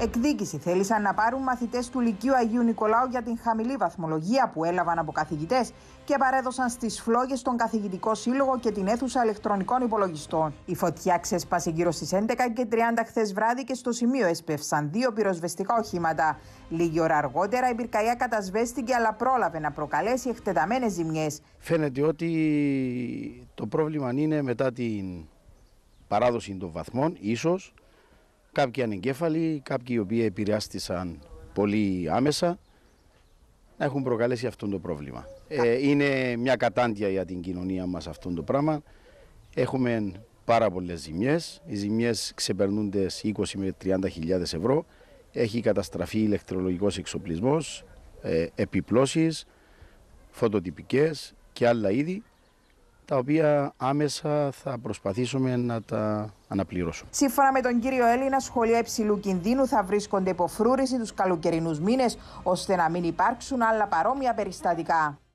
Εκδίκηση θέλησαν να πάρουν μαθητές του Λυκείου Αγίου Νικολάου για την χαμηλή βαθμολογία που έλαβαν από καθηγητές και παρέδωσαν στις φλόγες τον καθηγητικό σύλλογο και την αίθουσα ηλεκτρονικών υπολογιστών. Η φωτιά ξέσπασε γύρω στις 11 και 30 χθες βράδυ και στο σημείο έσπευσαν δύο πυροσβεστικά οχήματα. Λίγη ώρα αργότερα η πυρκαγιά κατασβέστηκε αλλά πρόλαβε να προκαλέσει εκτεταμένες ζημιές. Φαίνεται ότι το πρόβλημα είναι μετά την παράδοση των βαθμών, ίσως κάποιοι ανεγκέφαλοι, κάποιοι οι οποίοι επηρεάστησαν πολύ άμεσα, να έχουν προκαλέσει αυτό το πρόβλημα. Ε, είναι μια κατάντια για την κοινωνία μας αυτό το πράγμα. Έχουμε πάρα πολλές ζημιές. Οι ζημιές ξεπερνούν τι 20 με 30.000 ευρώ. Έχει καταστραφεί ηλεκτρολογικός εξοπλισμός, ε, επιπλώσεις, φωτοτυπικές και άλλα είδη τα οποία άμεσα θα προσπαθήσουμε να τα αναπληρώσουμε. Σύμφωνα με τον κύριο Έλληνα, σχολεία υψηλού κινδύνου θα βρίσκονται υπό φρούρηση τους καλοκαιρινούς μήνες, ώστε να μην υπάρξουν άλλα παρόμοια περιστατικά.